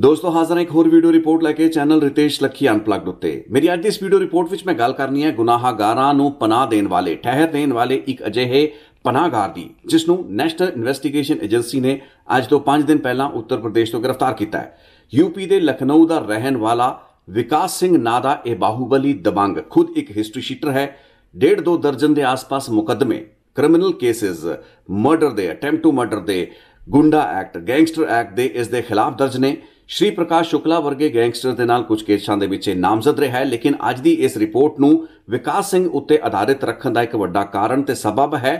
ਦੋਸਤੋ ਹਾਜ਼ਰ ਹਾਂ ਇੱਕ ਹੋਰ ਵੀਡੀਓ ਰਿਪੋਰਟ ਲੈ ਕੇ ਚੈਨਲ ਰਿਤੇਸ਼ ਲੱਖੀ ਅਨਪਲੱਗਡ ਉੱਤੇ ਮੇਰੀ ਅੱਜ ਦੀ ਇਸ ਵੀਡੀਓ ਰਿਪੋਰਟ ਵਿੱਚ ਮੈਂ ਗੱਲ ਕਰਨੀ ਹੈ ਗੁਨਾਹਗਾਰਾਂ ਨੂੰ ਪਨਾਹ ਦੇਣ ਵਾਲੇ ਠਹਿਰ ਦੇਣ ਵਾਲੇ ਇੱਕ ਅਜਿਹੇ ਪਨਾਹਗਾਰ ਦੀ ਜਿਸ ਨੂੰ ਨੈਸ਼ਨਲ ਇਨਵੈਸਟੀਗੇਸ਼ਨ ਏਜੰਸੀ ਨੇ ਅੱਜ ਤੋਂ 5 ਦਿਨ ਪਹਿਲਾਂ ਉੱਤਰ ਪ੍ਰਦੇਸ਼ ਤੋਂ ਗ੍ਰਿਫਤਾਰ ਕੀਤਾ ਹੈ ਯੂਪੀ ਦੇ ਲਖਨਊ ਦਾ ਰਹਿਣ ਵਾਲਾ ਵਿਕਾਸ ਸਿੰਘ ਨਾਂ ਦਾ ਇਹ ਬਾਹੂਬਲੀ ਦਬੰਗ ਖੁਦ ਇੱਕ ਹਿਸਟਰੀ ਸ਼ੀਟਰ ਹੈ 1.5 ਦੋ ਦਰਜਨ ਦੇ ਆਸ-ਪਾਸ ਮੁਕੱਦਮੇ ਕ੍ਰਿਮੀਨਲ ਕੇਸਸ ਮਰਡਰ ਦੇ ਅਟੈਂਪਟ ਟੂ ਮਰਡਰ ਦੇ ਗੁੰਡਾ ਐਕਟ ਗੈਂਗਸਟਰ ਐਕਟ ਦੇ ਇਸ ਦੇ ਖਿਲਾਫ ਦਰਜ ਨੇ ਸ਼੍ਰੀ ਪ੍ਰਕਾਸ਼ ਸ਼ੁਕਲਾ ਵਰਗੇ ਗੈਂਗਸਟਰ ਦੇ ਨਾਲ ਕੁਝ ਕੇਸਾਂ ਦੇ ਵਿੱਚ ਨਾਮਜ਼ਦ ਰਿਹਾ ਹੈ ਲੇਕਿਨ ਅੱਜ ਦੀ ਇਸ ਰਿਪੋਰਟ ਨੂੰ ਵਿਕਾਸ ਸਿੰਘ ਉੱਤੇ ਆਧਾਰਿਤ ਰੱਖਣ ਦਾ ਇੱਕ ਵੱਡਾ ਕਾਰਨ ਤੇ ਸਬਬ ਹੈ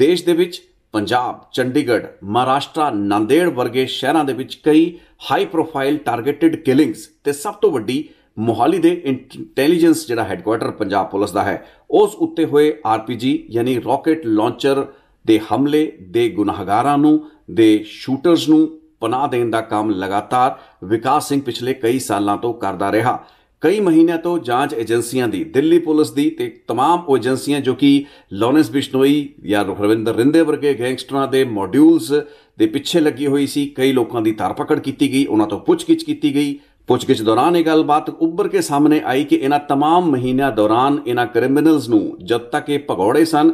ਦੇਸ਼ ਦੇ ਵਿੱਚ ਪੰਜਾਬ ਚੰਡੀਗੜ੍ਹ ਮਹਾਰਾਸ਼ਟਰ ਨਾਂਦੇੜ ਵਰਗੇ ਸ਼ਹਿਰਾਂ ਦੇ ਵਿੱਚ ਕਈ ਹਾਈ ਪ੍ਰੋਫਾਈਲ ਟਾਰਗੇਟਿਡ ਕਿਲਿੰਗਸ ਤੇ ਸਭ ਤੋਂ ਵੱਡੀ ਮੋਹਾਲੀ ਦੇ ਇੰਟੈਲੀਜੈਂਸ ਜਿਹੜਾ ਹੈੱਡਕੁਆਰਟਰ ਪੰਜਾਬ ਪੁਲਿਸ ਦਾ ਹੈ ਉਸ ਉੱਤੇ ਹੋਏ ਆਰਪੀਜੀ ਯਾਨੀ ਰਾਕੇਟ ਲਾਂਚਰ ਦੇ ਹਮਲੇ ਦੇ ਗੁਨਾਹਗਾਰਾਂ ਨੂੰ ਦੇ ਸ਼ੂਟਰਸ ਨੂੰ ਪਨਾਹ ਦੇਣ ਦਾ ਕੰਮ ਲਗਾਤਾਰ ਵਿਕਾਸ ਸਿੰਘ ਪਿਛਲੇ ਕਈ ਸਾਲਾਂ ਤੋਂ ਕਰਦਾ ਰਿਹਾ ਕਈ ਮਹੀਨਿਆਂ ਤੋਂ ਜਾਂਚ ਏਜੰਸੀਆਂ ਦੀ ਦਿੱਲੀ ਪੁਲਿਸ ਦੀ ਤੇ तमाम ਉਹ ਏਜੰਸੀਆਂ ਜੋ ਕਿ ਲੋਨਸ ਬਿਸ਼ਨੋਈ ਜਾਂ ਰਵਿੰਦਰ ਰਿੰਦੇ ਵਰਗੇ ਗੈਂਗਸਟਰਾਂ ਦੇ ਮੋਡਿਊਲਸ ਦੇ ਪਿੱਛੇ ਲੱਗੀ ਹੋਈ ਸੀ ਕਈ ਲੋਕਾਂ ਦੀ ਪਕੜ ਕੀਤੀ ਗਈ ਉਹਨਾਂ ਤੋਂ ਪੁੱਛਗਿੱਛ ਕੀਤੀ ਗਈ ਪੁੱਛਗਿੱਛ ਦੌਰਾਨ ਇਹ ਗੱਲਬਾਤ ਉੱਭਰ ਕੇ ਸਾਹਮਣੇ ਆਈ ਕਿ ਇਹਨਾਂ तमाम ਮਹੀਨਿਆਂ ਦੌਰਾਨ ਇਹਨਾਂ ਕ੍ਰਿਮੀਨਲਸ ਨੂੰ ਜਦ ਤੱਕ ਇਹ ਭਗੌੜੇ ਸਨ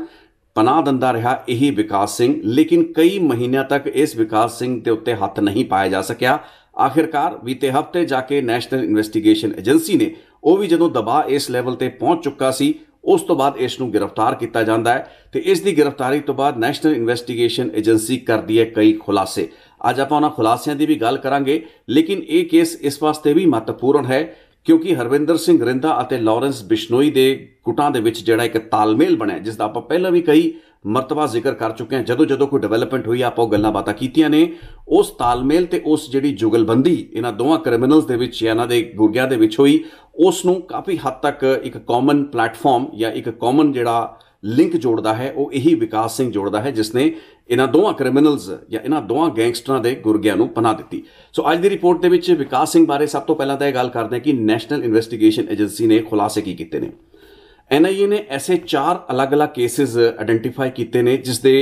ਪਨਾਹ ਦਿੰਦਾ ਰਿਹਾ ਇਹੀ ਵਿਕਾਸ ਸਿੰਘ ਲੇਕਿਨ ਕਈ ਮਹੀਨਿਆਂ ਤੱਕ ਇਸ ਵਿਕਾਸ ਸਿੰਘ ਦੇ ਉੱਤੇ ਹੱਥ ਨਹੀਂ ਪਾਇਆ ਜਾ ਸਕਿਆ ਆਖਿਰਕਾਰ ਬੀਤੇ ਹਫ਼ਤੇ ਜਾ ਕੇ ਨੈਸ਼ਨਲ ਇਨਵੈਸਟੀਗੇਸ਼ਨ ਏਜੰਸੀ ਨੇ ਉਹ ਵੀ ਜਦੋਂ ਦਬਾਅ ਇਸ ਲੈਵਲ ਤੇ ਪਹੁੰਚ ਚੁੱਕਾ ਸੀ ਉਸ ਤੋਂ ਬਾਅਦ ਇਸ ਨੂੰ ਗ੍ਰਿਫਤਾਰ ਕੀਤਾ ਜਾਂਦਾ ਹੈ ਤੇ ਇਸ ਦੀ ਗ੍ਰਿਫਤਾਰੀ ਤੋਂ ਬਾਅਦ ਨੈਸ਼ਨਲ ਇਨਵੈਸਟੀਗੇਸ਼ਨ ਏਜੰਸੀ ਕਰਦੀ ਹੈ ਕਈ ਖੁਲਾਸੇ ਅੱਜ ਆਪਾਂ ਉਹਨਾਂ ਖੁਲਾਸਿਆਂ ਦੀ ਵੀ ਗੱਲ ਕਰਾਂਗੇ ਲੇਕਿਨ ਇਹ ਕੇਸ ਇਸ ਵਾਸਤੇ ਵੀ ਮਹੱਤਵਪੂਰਨ ਹੈ ਕਿਉਂਕਿ ਹਰਵਿੰਦਰ ਸਿੰਘ ਰਿੰਦਾ ਅਤੇ ਲਾਰੈਂਸ ਬਿਸ਼ਨੋਈ ਦੇ ਕੁੱਟਾਂ ਦੇ ਵਿੱਚ ਜਿਹੜਾ ਇੱਕ ਤਾਲਮੇਲ ਬਣਿਆ ਜਿਸ ਦਾ ਆਪਾਂ ਪਹਿਲਾਂ ਵੀ ਕਈ ਮਰਤਬਾ ਜ਼ਿਕਰ ਕਰ ਚੁੱਕੇ ਹਾਂ ਜਦੋਂ ਜਦੋਂ ਕੋਈ ਡਿਵੈਲਪਮੈਂਟ ਹੋਈ ਆਪਾਂ ਉਹ ਗੱਲਾਂ ਬਾਤਾਂ ਕੀਤੀਆਂ ਨੇ ਉਸ ਤਾਲਮੇਲ ਤੇ ਉਸ ਜਿਹੜੀ ਜੁਗਲਬੰਦੀ ਇਹਨਾਂ ਦੋਵਾਂ ਕ੍ਰਿਮੀਨਲਸ ਦੇ ਵਿੱਚ ਜਾਂ ਇਹਨਾਂ ਦੇ ਗੁਰਗਿਆਂ ਦੇ ਵਿੱਚ ਹੋਈ ਉਸ ਨੂੰ ਕਾਫੀ ਹੱਦ ਤੱਕ ਇੱਕ ਕਾਮਨ ਪਲੇਟਫਾਰਮ ਜਾਂ ਇੱਕ ਕਾਮਨ ਜਿਹੜਾ ਲਿੰਕ ਜੋੜਦਾ ਹੈ ਉਹ ਇਹੀ ਵਿਕਾਸ ਸਿੰਘ ਜੋੜਦਾ ਹੈ ਜਿਸ ਨੇ ਇਹਨਾਂ ਦੋਵਾਂ ਕ੍ਰਿਮੀਨਲਸ ਜਾਂ ਇਹਨਾਂ ਦੋਵਾਂ ਗੈਂਗਸਟਰਾਂ ਦੇ ਗੁਰਗਿਆਂ ਨੂੰ ਪਨਾਹ ਦਿੱਤੀ ਸੋ ਅੱਜ ਦੀ ਰਿਪੋਰਟ ਦੇ ਵਿੱਚ ਵਿਕਾਸ ਸਿੰਘ ਬਾਰੇ ਸਭ ਤੋਂ ਪਹਿਲਾਂ ਤਾਂ ਇਹ ਗੱਲ ਕਰਦੇ ਹਾਂ ਕਿ ਨੈਸ਼ਨਲ ਇਨਵੈਸਟੀਗੇਸ਼ਨ ਏਜੰਸੀ ਨੇ ਖੁਲਾਸੇ ਕੀ ਕੀਤੇ ਨੇ ਐਨਆਈਏ ਨੇ ਐਸੇ ਚਾਰ ਅਲੱਗ-ਅਲੱਗ ਕੇਸਿਸ ਆਇਡੈਂਟੀਫਾਈ ਕੀਤੇ ਨੇ ਜਿਸ ਦੇ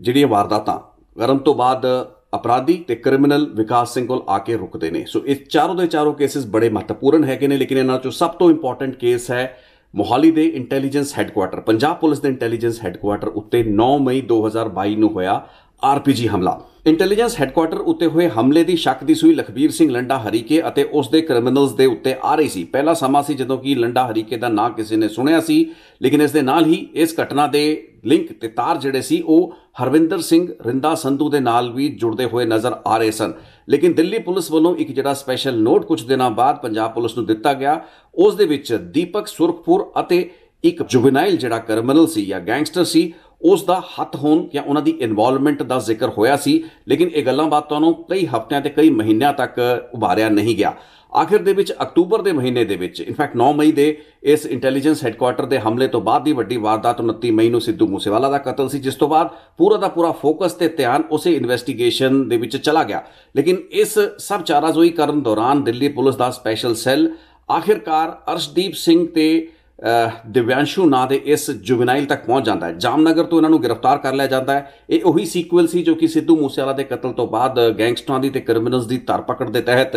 ਜਿਹੜੀਆਂ ਵਾਰਦਾਤਾਂ ਗਰਮ ਤੋਂ ਬਾਅਦ ਅਪਰਾਧੀ ਤੇ ਕ੍ਰਿਮੀਨਲ ਵਿਕਾਸ ਸਿੰਘ ਕੋਲ ਆ ਕੇ ਰੁਕਦੇ ਨੇ ਸੋ ਇਹ ਚਾਰੋਂ ਦੇ ਚਾਰੋਂ ਕੇਸਿਸ ਬੜੇ ਮਹੱਤਵਪੂਰਨ ਹੈਗੇ ਨੇ ਲੇਕਿਨ ਇਹਨਾਂ ਚੋਂ ਸਭ ਤੋਂ ਇੰਪੋਰਟੈਂਟ ਕੇਸ ਹੈ ਮੋਹਾਲੀ ਦੇ ਇੰਟੈਲੀਜੈਂਸ ਹੈੱਡਕੁਆਟਰ ਪੰਜਾਬ ਪੁਲਿਸ ਦੇ ਇੰਟੈਲੀਜੈਂਸ ਹੈੱਡਕੁਆਟਰ ਉੱਤੇ 9 ਮਈ 2022 ਨੂੰ ਹੋਇਆ ਆਰਪੀਜੀ ਹਮਲਾ ਇੰਟੈਲੀਜੈਂਸ ਹੈੱਡਕੁਆਟਰ ਉੱਤੇ ਹੋਏ ਹਮਲੇ ਦੀ ਸ਼ੱਕ ਦੀ ਸੂਈ ਲਖਬੀਰ ਸਿੰਘ ਲੰਡਾ ਹਰੀਕੇ ਅਤੇ ਉਸ ਦੇ ਕ੍ਰਿਮੀਨਲਸ ਦੇ ਉੱਤੇ ਆ ਰਹੀ ਸੀ ਪਹਿਲਾ ਸਮਾਂ ਸੀ ਜਦੋਂ ਕਿ ਲੰਡਾ ਹਰੀਕੇ ਦਾ ਨਾਂ ਕਿਸੇ ਨੇ ਸੁਣਿਆ ਸੀ ਲੇਕਿਨ ਇਸ ਦੇ ਨਾਲ ਹੀ ਇਸ ਘਟਨਾ ਦੇ ਲਿੰਕ ਤੇ ਤਾਰ ਜਿਹੜੇ ਸੀ ਉਹ ਹਰਵਿੰਦਰ ਸਿੰਘ ਰਿੰਦਾ ਸੰਧੂ ਦੇ ਨਾਲ ਵੀ ਜੁੜਦੇ ਹੋਏ ਨਜ਼ਰ ਆ ਰਹੇ ਸਨ ਲੇਕਿਨ ਦਿੱਲੀ ਪੁਲਿਸ ਵੱਲੋਂ ਇੱਕ ਜਿਹੜਾ ਸਪੈਸ਼ਲ ਨੋਟ ਕੁਝ ਦਿਨਾਂ ਬਾਅਦ ਪੰਜਾਬ ਪੁਲਿਸ ਨੂੰ ਦਿੱਤਾ ਗਿਆ ਉਸ ਦੇ ਵਿੱਚ ਦੀਪਕ ਸੁਰਖਪੁਰ ਅਤੇ ਇੱਕ ਜੁਵੇਨਾਈਲ ਜਿਹੜਾ ਕ੍ਰਿਮੀਨਲ ਸੀ ਜਾਂ ਗੈਂਗਸਟਰ ਸੀ ਉਸ ਦਾ ਹੱਥ ਹੋਣ ਜਾਂ ਉਹਨਾਂ ਦੀ ਇਨਵੋਲਵਮੈਂਟ ਦਾ ਜ਼ਿਕਰ ਹੋਇਆ ਸੀ ਲੇਕਿਨ ਇਹ ਗੱਲਾਂ ਬਾਤਾਂ ਨੂੰ ਕਈ ਹਫ਼ਤਿਆਂ ਤੇ ਕਈ ਮਹੀਨਿਆਂ ਤੱਕ ਉਭਾਰਿਆ ਨਹੀਂ ਗਿਆ ਆਖਿਰ ਦੇ ਵਿੱਚ ਅਕਤੂਬਰ ਦੇ ਮਹੀਨੇ ਦੇ ਵਿੱਚ ਇਨਫੈਕਟ 9 ਮਈ ਦੇ ਇਸ ਇੰਟੈਲੀਜੈਂਸ ਹੈੱਡਕੁਆਰਟਰ ਦੇ ਹਮਲੇ ਤੋਂ ਬਾਅਦ ਦੀ ਵੱਡੀ ਵਾਰਦਾਤ 29 ਮਈ ਨੂੰ ਸਿੱਧੂ ਮੂਸੇਵਾਲਾ ਦਾ ਕਤਲ ਸੀ ਜਿਸ ਤੋਂ ਬਾਅਦ ਪੂਰਾ ਦਾ ਪੂਰਾ ਫੋਕਸ ਤੇ ਧਿਆਨ ਉਸੇ ਇਨਵੈਸਟੀਗੇਸ਼ਨ ਦੇ ਵਿੱਚ ਚਲਾ ਗਿਆ ਲੇਕਿਨ ਇਸ ਸਭ ਚਾਰਾਜ਼ੋਈ ਕਰਨ ਦੌਰਾਨ ਦਿੱਲੀ ਪੁਲਿਸ ਦਾ ਸਪੈਸ਼ਲ ਸੈੱਲ ਆਖਿਰਕਾਰ ਅਰਸ਼ਦੀਪ ਸਿੰਘ ਤੇ ਦਿਵਯਾਂਸ਼ੂ ਨਾਂ ਦੇ ਇਸ ਜੁਵਨਾਈਲ ਤੱਕ ਪਹੁੰਚ ਜਾਂਦਾ ਹੈ ਜਾਮਨਗਰ ਤੋਂ ਇਹਨਾਂ ਨੂੰ ਗ੍ਰਿਫਤਾਰ ਕਰ ਲਿਆ ਜਾਂਦਾ ਹੈ ਇਹ ਉਹੀ ਸੀਕੁਐਲ ਸੀ ਜੋ ਕਿ ਸਿੱਧੂ ਮੂਸੇਵਾਲਾ ਦੇ ਕਤਲ ਤੋਂ ਬਾਅਦ ਗੈਂਗਸਟਰਾਂ ਦੀ ਤੇ ਕ੍ਰਿਮੀਨਲਸ ਦੀ ਧਰਪਕੜ ਦੇ ਤਹਿਤ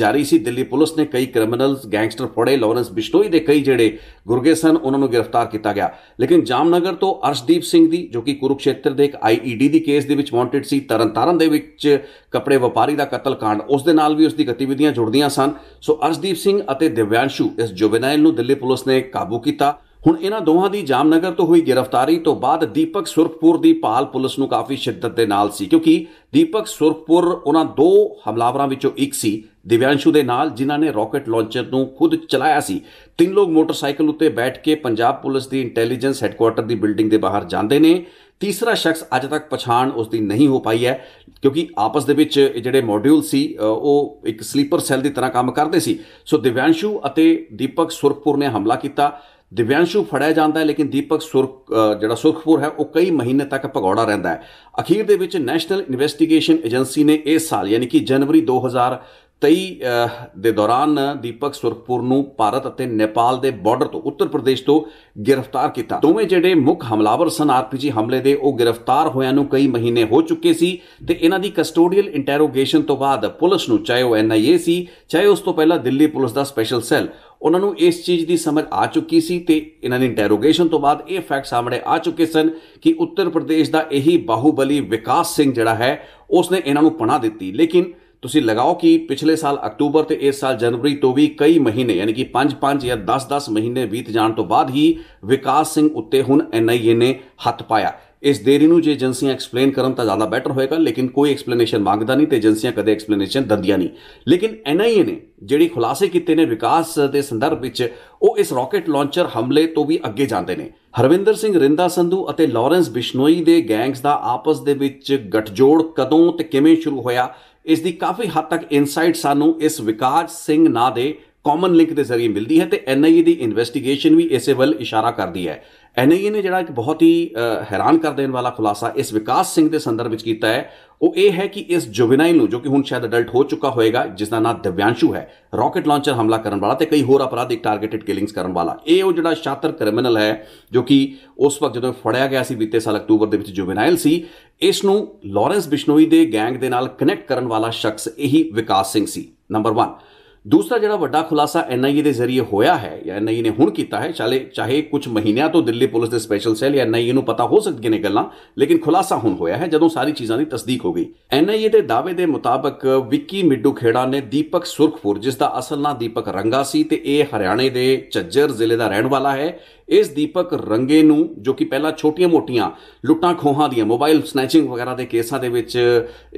ਜਾਰੀ ਸੀ ਦਿੱਲੀ ਪੁਲਿਸ ਨੇ ਕਈ ਕ੍ਰਿਮੀਨਲਸ ਗੈਂਗਸਟਰ ਫੜੇ ਲਾਰੈਂਸ ਬਿਸ਼ਨੋਈ ਦੇ ਕਈ ਜਿਹੜੇ ਗੁਰਗੇਸਨ ਉਹਨਾਂ ਨੂੰ ਗ੍ਰਿਫਤਾਰ ਕੀਤਾ ਗਿਆ ਲੇਕਿਨ ਜਾਮਨਗਰ ਤੋਂ ਅਰਸ਼ਦੀਪ ਸਿੰਘ ਦੀ ਜੋ ਕਿ ਕੁਰੂਕਸ਼ੇਤਰ ਦੇ ਇੱਕ ਆਈਈਡੀ e ਦੀ ਕੇਸ ਦੇ ਵਿੱਚ ਵਾਂਟਡ ਸੀ ਤਰਨਤਾਰਨ ਦੇ ਵਿੱਚ ਕਪੜੇ ਵਪਾਰੀ ਦਾ ਕਤਲ ਕਾਂਡ ਉਸ ਦੇ ਨਾਲ ਵੀ ਉਸ ਦੀ ਗਤੀਵਿਧੀਆਂ ਜੁੜਦੀਆਂ ਸਨ ਸੋ ਅਰਸ਼ਦੀਪ ਸਿੰਘ ਅਤੇ ਦਿਵਿਆਂਸ਼ੂ ਇਸ ਜੁਵਨਾਈਲ ਨੂੰ ਦਿੱਲੀ ਪੁਲਿਸ ਨੇ ਕਾਬੂ ਕੀਤਾ ਹੁਣ ਇਹਨਾਂ ਦੋਹਾਂ ਦੀ ਜਾਮਨਗਰ ਤੋਂ ਹੋਈ ਗ੍ਰਿਫਤਾਰੀ ਤੋਂ ਬਾਅਦ ਦੀਪਕ ਸੁਰਖਪੁਰ ਦੀ ਭਾਲ ਪੁਲਿਸ ਨੂੰ ਕਾਫੀ ਸ਼ਿੱਦਤ ਦੇ ਨਾਲ ਸੀ ਕਿਉਂਕਿ ਦੀਪਕ ਸੁਰਖਪੁਰ ਉਹਨਾਂ ਦੋ ਹਮਲਾਵਰਾਂ ਵਿੱਚੋਂ ਇੱਕ ਸੀ ਦਿਵਿਆਂਸ਼ੂ ਦੇ ਨਾਲ ਜਿਨ੍ਹਾਂ ਨੇ ਰਾਕਟ ਲਾਂਚਰ ਨੂੰ ਖੁਦ ਚਲਾਇਆ ਸੀ ਤਿੰਨ ਲੋਕ ਮੋਟਰਸਾਈਕਲ ਉੱਤੇ ਬੈਠ ਕੇ ਪੰਜਾਬ ਪੁਲਿਸ ਦੀ ਇੰਟੈਲੀਜੈਂਸ ਹੈੱਡਕੁਆਰਟਰ ਦੀ ਬਿਲਡਿੰਗ ਦੇ ਬਾਹਰ ਜਾਂਦੇ ਨੇ ਤੀਸਰਾ ਸ਼ਖਸ ਅੱਜ ਤੱਕ ਪਛਾਣ ਉਸ ਦੀ ਨਹੀਂ ਹੋ ਪਾਈ ਹੈ ਕਿਉਂਕਿ ਆਪਸ ਦੇ ਵਿੱਚ ਜਿਹੜੇ ਮੋਡਿਊਲ ਸੀ ਉਹ ਇੱਕ ਸਲੀਪਰ ਸੈੱਲ ਦੀ ਤਰ੍ਹਾਂ ਕੰਮ ਕਰਦੇ ਸੀ ਸੋ ਦਿਵਿਆਂਸ਼ੂ ਅਤੇ ਦੀਪਕ ਸੁਰਖਪੁਰ ਨੇ ਹਮਲਾ ਕੀਤਾ ਦਿਵਿਆਂਸ਼ੂ ਫੜਿਆ ਜਾਂਦਾ ਹੈ ਲੇਕਿਨ ਦੀਪਕ ਸੁਰ ਜਿਹੜਾ ਸੁਰਖਪੁਰ ਹੈ ਉਹ ਕਈ ਮਹੀਨੇ ਤੱਕ ਭਗੌੜਾ ਰਹਿੰਦਾ ਹੈ ਅਖੀਰ ਦੇ ਵਿੱਚ ਨੈਸ਼ਨਲ ਇਨਵੈਸਟੀਗੇਸ਼ਨ ਏਜੰਸੀ ਨੇ ਇਸ ਸਾਲ ਯਾਨੀ ਕਿ ਜਨਵਰੀ 2000 23 ਦੇ ਦੌਰਾਨ ਦੀਪਕ ਸੁਰਖਪੁਰ ਨੂੰ ਭਾਰਤ ਅਤੇ ਨੇਪਾਲ ਦੇ ਬਾਰਡਰ ਤੋਂ ਉੱਤਰ ਪ੍ਰਦੇਸ਼ ਤੋਂ ਗ੍ਰਿਫਤਾਰ ਕੀਤਾ ਦੋਵੇਂ ਜਿਹੜੇ ਮੁੱਖ ਹਮਲਾਵਰ ਸਨ ਆਰਪੀਜੀ ਹਮਲੇ ਦੇ ਉਹ ਗ੍ਰਿਫਤਾਰ ਹੋਇਆਂ ਨੂੰ ਕਈ ਮਹੀਨੇ ਹੋ ਚੁੱਕੇ ਸੀ ਤੇ ਇਹਨਾਂ ਦੀ ਕਸਟੋਡੀਅਲ ਇੰਟਰੋਗੇਸ਼ਨ ਤੋਂ ਬਾਅਦ ਪੁਲਿਸ ਨੂੰ ਚਾਹੇ ਉਹ ਐਨਆਈਏ ਸੀ ਚਾਹੇ ਉਸ ਤੋਂ ਪਹਿਲਾਂ ਦਿੱਲੀ ਪੁਲਿਸ ਦਾ ਸਪੈਸ਼ਲ ਸੈੱਲ ਉਹਨਾਂ ਨੂੰ ਇਸ ਚੀਜ਼ ਦੀ ਸਮਝ ਆ ਚੁੱਕੀ ਸੀ ਤੇ ਇਹਨਾਂ ਨੇ ਇੰਟਰੋਗੇਸ਼ਨ ਤੋਂ ਬਾਅਦ ਇਹ ਫੈਕਟ ਸਾਹਮਣੇ ਆ ਚੁੱਕੇ ਸਨ ਕਿ ਉੱਤਰ ਪ੍ਰਦੇਸ਼ ਦਾ ਇਹੀ ਬਾਹੂਬਲੀ ਵਿਕਾਸ ਸਿੰਘ ਜਿਹੜਾ ਹੈ ਉਸਨੇ ਇਹਨਾਂ ਨੂੰ ਪਣਾ ਦਿੱਤੀ ਲੇਕਿਨ ਤੁਸੀਂ ਲਗਾਓ ਕਿ ਪਿਛਲੇ ਸਾਲ ਅਕਤੂਬਰ ਤੇ ਇਸ ਸਾਲ ਜਨਵਰੀ ਤੋਂ ਵੀ ਕਈ ਮਹੀਨੇ ਯਾਨੀ ਕਿ 5-5 ਜਾਂ 10-10 ਮਹੀਨੇ ਬੀਤ ਜਾਣ ਤੋਂ ਬਾਅਦ ਹੀ ਵਿਕਾਸ ਸਿੰਘ ਉੱਤੇ ਹੁਣ ਐਨਆਈਏ ਨੇ ਹੱਥ ਪਾਇਆ ਇਸ ਦੇਰੀ ਨੂੰ ਜੇ ਏਜੰਸੀਆਂ ਐਕਸਪਲੇਨ ਕਰਨ ਤਾਂ ਜ਼ਿਆਦਾ ਬੈਟਰ ਹੋਏਗਾ ਲੇਕਿਨ ਕੋਈ ਐਕਸਪਲੇਨੇਸ਼ਨ ਮੰਗਦਾ ਨਹੀਂ ਤੇ ਏਜੰਸੀਆਂ ਕਦੇ ਐਕਸਪਲੇਨੇਸ਼ਨ ਦੰਦੀਆਂ ਨਹੀਂ ਲੇਕਿਨ ਐਨਆਈਏ ਨੇ ਜਿਹੜੀ ਖੁਲਾਸੇ ਕੀਤੇ ਨੇ ਵਿਕਾਸ ਦੇ ਸੰਦਰਭ ਵਿੱਚ ਉਹ ਇਸ ਰਾਕਟ ਲਾਂਚਰ ਹਮਲੇ ਤੋਂ ਵੀ ਅੱਗੇ ਜਾਂਦੇ ਨੇ ਹਰਵਿੰਦਰ ਸਿੰਘ ਰਿੰਦਾ ਸੰਧੂ ਅਤੇ ਲਾਰੈਂਸ ਬਿਸ਼ਨੋਈ ਦੇ ਗੈਂਗਸ ਦਾ ਆਪਸ ਦੇ ਵਿੱਚ ਗਠਜੋੜ ਕਦੋਂ ਤੇ ਕਿਵੇਂ ਸ਼ੁਰੂ ਹੋਇਆ ਇਸ ਦੀ ਕਾਫੀ ਹੱਦ ਤੱਕ ਇਨਸਾਈਟ ਸਾਨੂੰ ਇਸ ਵਿਕਾਸ ਸਿੰਘ ਨਾਂ ਦੇ ਕਾਮਨ ਲਿੰਕ ਦੇ ਜ਼ਰੀਏ ਮਿਲਦੀ ਹੈ ਤੇ ਐਨਆਈਏ e ਦੀ ਇਨਵੈਸਟੀਗੇਸ਼ਨ ਵੀ ਇਸੇ ਵੱਲ ਇਸ਼ਾਰਾ ਕਰਦੀ ਹੈ ਐਨਆਈਏ ਨੇ ਜਿਹੜਾ ਇੱਕ ਬਹੁਤ ਹੀ ਹੈਰਾਨ ਕਰ ਦੇਣ ਵਾਲਾ ਖੁਲਾਸਾ ਇਸ ਵਿਕਾਸ ਸਿੰਘ ਦੇ ਸੰਦਰਭ ਵਿੱਚ ਕੀਤਾ ਹੈ ਉਹ ਇਹ ਹੈ ਕਿ ਇਸ ਜੁਵੇਨਾਈਲ ਨੂੰ ਜੋ ਕਿ ਹੁਣ ਸ਼ਾਇਦ ਅਡਲਟ ਹੋ ਚੁੱਕਾ ਹੋਏਗਾ ਜਿਸ ਦਾ ਨਾਮ ਦਿਵਿਆਂਸ਼ੂ ਹੈ ਰਾਕਟ ਲਾਂਚਰ ਹਮਲਾ ਕਰਨ ਵਾਲਾ ਤੇ ਕਈ ਹੋਰ ਅਪਰਾਧਿਕ ਟਾਰਗੇਟਡ ਕਿਲਿੰਗਸ ਕਰਨ ਵਾਲਾ ਇਹ ਉਹ ਜਿਹੜਾ ਸ਼ਾਤਰ ਕ੍ਰਿਮੀਨਲ ਹੈ ਜੋ ਕਿ ਉਸ ਵਕਤ ਜਦੋਂ ਫੜਿਆ ਗਿਆ ਸੀ ਬੀਤੇ ਸਾਲ ਅਕਤੂਬਰ ਦੇ ਵਿੱਚ ਜੁਵੇਨਾਈਲ ਸੀ ਇਸ ਨੂੰ ਲਾਰੈਂਸ ਬਿਸ਼ਨੋਈ ਦੇ ਗੈਂਗ ਦੇ ਨਾਲ ਕਨੈਕਟ ਕਰਨ ਵਾਲਾ ਸ਼ਖਸ ਇਹੀ ਵਿਕਾਸ ਸਿੰਘ ਸੀ ਨੰਬਰ 1 ਦੂਸਰਾ ਜਿਹੜਾ ਵੱਡਾ ਖੁਲਾਸਾ ਐਨਆਈਏ ਦੇ ਜ਼ਰੀਏ ਹੋਇਆ ਹੈ ਜਾਂ ਐਨਆਈਏ ਨੇ ਹੁਣ ਕੀਤਾ ਹੈ ਚਾਹੇ ਚਾਹੇ ਕੁਝ ਮਹੀਨਿਆਂ ਤੋਂ ਦਿੱਲੀ ਪੁਲਿਸ ਦੇ ਸਪੈਸ਼ਲ ਸੈੱਲ ਜਾਂ ਐਨਆਈਏ ਨੂੰ ਪਤਾ ਹੋ ਸਕਦੀਆਂ ਨੇ ਗੱਲਾਂ ਲੇਕਿਨ ਖੁਲਾਸਾ ਹੁਣ ਹੋਇਆ ਹੈ ਜਦੋਂ ਸਾਰੀ ਚੀਜ਼ਾਂ ਦੀ ਤਸਦੀਕ ਹੋ ਗਈ ਐਨਆਈਏ ਦੇ ਦਾਅਵੇ ਦੇ ਮੁਤਾਬਕ ਵਿੱਕੀ ਮਿੱਡੂ ਖੇੜਾ ਨੇ ਦੀਪਕ ਸੁਰਖਪੁਰ ਜਿਸ ਦਾ ਅਸਲ ਨਾਂ ਦੀਪਕ ਰੰਗਾ ਸੀ ਤੇ ਇਹ ਹਰਿਆਣੇ ਦੇ ਚੱਜਰ ਜ਼ਿਲ੍ਹੇ ਦਾ ਰਹਿਣ ਵਾਲਾ ਹੈ ਇਸ ਦੀਪਕ ਰੰਗੇ ਨੂੰ ਜੋ ਕਿ ਪਹਿਲਾਂ ਛੋਟੀਆਂ-ਮੋਟੀਆਂ ਲੁੱਟਾਂ ਖੋਹਾਂ ਦੀਆਂ ਮੋਬਾਈਲ ਸਨੈਚਿੰਗ ਵਗੈਰਾ ਦੇ ਕੇਸਾਂ ਦੇ ਵਿੱਚ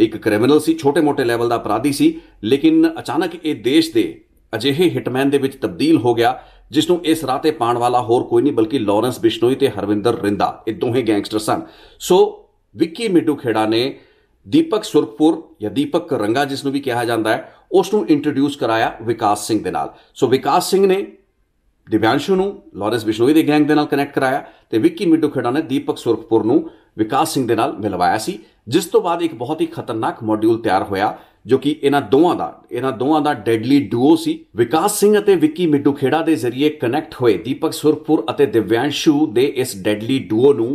ਇੱਕ ਕ੍ਰਿਮੀਨਲ ਸੀ ਛੋਟੇ-ਮੋਟੇ ਲੈਵਲ ਦਾ ਅਪਰਾਧੀ ਸੀ ਲੇਕਿਨ ਅਚਾਨਕ ਇਹ ਦੇਸ਼ ਦੇ ਅਜਿਹੇ ਹਿਟਮੈਨ ਦੇ ਵਿੱਚ ਤਬਦੀਲ ਹੋ ਗਿਆ ਜਿਸ ਨੂੰ ਇਸ ਰਾਹ ਤੇ ਪਾਣ ਵਾਲਾ ਹੋਰ ਕੋਈ ਨਹੀਂ ਬਲਕਿ ਲਾਰੈਂਸ ਬਿਸ਼ਨੋਈ ਤੇ ਹਰਵਿੰਦਰ ਰਿੰਦਾ ਇਹ ਦੋਹੇ ਗੈਂਗਸਟਰ ਸਨ ਸੋ ਵਿੱਕੀ ਮਿੱਡੂ ਖੇੜਾ ਨੇ ਦੀਪਕ ਸੁਰਖਪੁਰ ਜਾਂ ਦੀਪਕ ਰੰਗਾ ਜਿਸ ਨੂੰ ਵੀ ਕਿਹਾ ਜਾਂਦਾ ਹੈ ਉਸ ਨੂੰ ਇੰਟਰੋਡਿਊਸ ਕਰਾਇਆ ਵਿਕਾਸ ਸਿੰਘ ਦੇ ਨਾਲ ਸੋ ਵਿਕਾਸ ਸਿੰਘ ਨੇ ਦਿਵਿਆਂਸ਼ੂ ਨੂੰ ਲਾਰੈਂਸ ਬਿਸ਼ਨੋਈ ਦੇ ਗੈਂਗ ਦੇ ਨਾਲ ਕਨੈਕਟ ਕਰਾਇਆ ਤੇ ਵਿੱਕੀ ਮਿੱਡੂ ਖੇੜਾ ਨੇ ਦੀਪਕ ਸੁਰਖਪੁਰ ਨੂੰ ਵਿਕਾਸ ਸਿੰਘ ਦੇ ਨਾਲ ਮਿਲਵਾਇਆ ਸੀ ਜਿਸ ਤੋਂ ਬਾਅਦ ਇੱਕ ਬਹੁਤ ਹੀ ਖਤਰਨਾਕ ਮੋਡਿਊਲ ਤਿਆਰ ਹੋਇਆ ਜੋ ਕਿ ਇਹਨਾਂ ਦੋਵਾਂ ਦਾ ਇਹਨਾਂ ਦੋਵਾਂ ਦਾ ਡੈਡਲੀ ਡੂਓ ਸੀ ਵਿਕਾਸ ਸਿੰਘ ਅਤੇ ਵਿੱਕੀ ਮਿੱਡੂ ਖੇੜਾ ਦੇ ਜ਼ਰੀਏ ਕਨੈਕਟ ਹੋਏ ਦੀਪਕ ਸੁਰਖਪੁਰ ਅਤੇ ਦਿਵਿਆਂਸ਼ੂ ਦੇ ਇਸ ਡੈਡਲੀ ਡੂਓ ਨੂੰ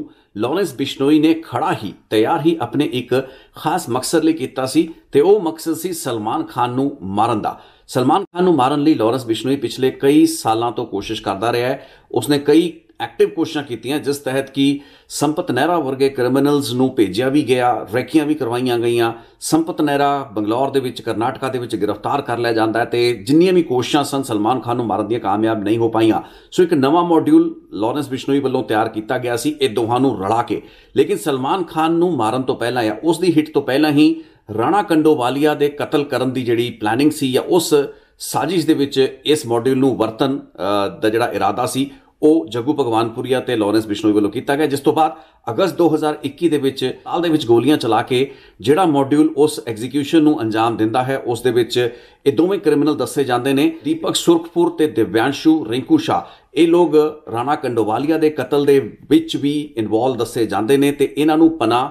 ਲਾਰੈਂਸ ਬਿਸ਼ਨੋਈ ਨੇ ਖੜਾ ਹੀ ਤਿਆਰ ਹੀ ਆਪਣੇ ਇੱਕ ਖਾਸ ਮਕਸਦ ਲਈ ਕੀਤਾ ਸੀ ਤੇ ਉਹ ਮਕਸਦ ਸੀ ਸਲਮਾਨ ਖਾਨ ਨੂੰ ਮਾਰਨ ਦਾ ਸਲਮਾਨ ਖਾਨ ਨੂੰ ਮਾਰਨ ਲਈ ਲਾਰੈਂਸ ਬਿਸ਼ਨੋਈ ਪਿਛਲੇ ਕਈ ਸਾਲਾਂ ਤੋਂ ਕੋਸ਼ਿਸ਼ ਕਰਦਾ ਰਿਹਾ ਹੈ ਉਸਨੇ ਕਈ ਐਕਟਿਵ ਕੋਸ਼ਿਸ਼ਾਂ ਕੀਤੀਆਂ ਜਿਸ ਤਹਿਤ ਕਿ ਸੰਪਤ ਨਹਿਰਾ ਵਰਗੇ ਕ੍ਰਿਮੀਨਲਸ ਨੂੰ ਭੇਜਿਆ ਵੀ ਗਿਆ ਰੈਕੀਆਂ ਵੀ ਕਰਵਾਈਆਂ ਗਈਆਂ ਸੰਪਤ ਨਹਿਰਾ ਬੰਗਲੌਰ ਦੇ ਵਿੱਚ ਕਰਨਾਟਕਾ ਦੇ ਵਿੱਚ ਗ੍ਰਿਫਤਾਰ ਕਰ ਲਿਆ ਜਾਂਦਾ ਤੇ ਜਿੰਨੀਆਂ ਵੀ ਕੋਸ਼ਿਸ਼ਾਂ ਸਨ ਸਲਮਾਨ ਖਾਨ ਨੂੰ ਮਾਰਨ ਦੀਆਂ ਕਾਮਯਾਬ ਨਹੀਂ ਹੋ ਪਾਈਆਂ ਸੋ ਇੱਕ ਨਵਾਂ ਮੋਡਿਊਲ ਲਾਰੈਂਸ ਬਿਸ਼ਨੋਈ ਵੱਲੋਂ ਤਿਆਰ ਕੀਤਾ ਗਿਆ ਸੀ ਇਹ ਦੋਹਾਂ ਨੂੰ ਰਲਾ ਕੇ ਲੇਕਿਨ ਸਲਮਾਨ ਖਾਨ ਨੂੰ ਮਾਰਨ ਤੋਂ ਪਹਿਲਾਂ ਜਾਂ ਉਸ ਦੀ ਹਿੱਟ ਤੋਂ ਪਹਿਲਾਂ ਹੀ ਰਾਣਾ ਕੰਡੋਵਾਲੀਆ ਦੇ ਕਤਲ ਕਰਨ ਦੀ ਜਿਹੜੀ ਪਲੈਨਿੰਗ ਸੀ ਜਾਂ ਉਸ ਸਾਜ਼ਿਸ਼ ਦੇ ਵਿੱਚ ਇਸ ਮਾਡਿਊਲ ਨੂੰ ਵਰਤਨ ਦਾ ਜਿਹੜਾ ਇਰਾਦਾ ਸੀ ਉਹ ਜਗੂ ਭਗਵਾਨਪੁਰੀਆ ਤੇ ਲਾਰੈਂਸ ਬਿਸ਼ਨੋਈ ਵੱਲੋਂ ਕੀਤਾ ਗਿਆ ਜਿਸ ਤੋਂ ਬਾਅਦ ਅਗਸਤ 2021 ਦੇ ਵਿੱਚ ਸਾਲ ਦੇ ਵਿੱਚ ਗੋਲੀਆਂ ਚਲਾ ਕੇ ਜਿਹੜਾ ਮੋਡਿਊਲ ਉਸ ਐਗਜ਼ੀਕਿਊਸ਼ਨ ਨੂੰ ਅੰਜਾਮ ਦਿੰਦਾ ਹੈ ਉਸ ਦੇ ਵਿੱਚ ਇਹ ਦੋਵੇਂ ਕ੍ਰਿਮੀਨਲ ਦੱਸੇ ਜਾਂਦੇ ਨੇ ਦੀਪਕ ਸੁਰਖਪੁਰ ਤੇ ਦਿਵਿਆਂਸ਼ੂ ਰਿੰਕੂ ਸ਼ਾ ਇਹ ਲੋਕ ਰਾਣਾ ਕੰਡੋਵਾਲੀਆ ਦੇ ਕਤਲ ਦੇ ਵਿੱਚ ਵੀ ਇਨਵੋਲ ਦੱਸੇ ਜਾਂਦੇ ਨੇ ਤੇ ਇਹਨਾਂ ਨੂੰ ਪਨਾ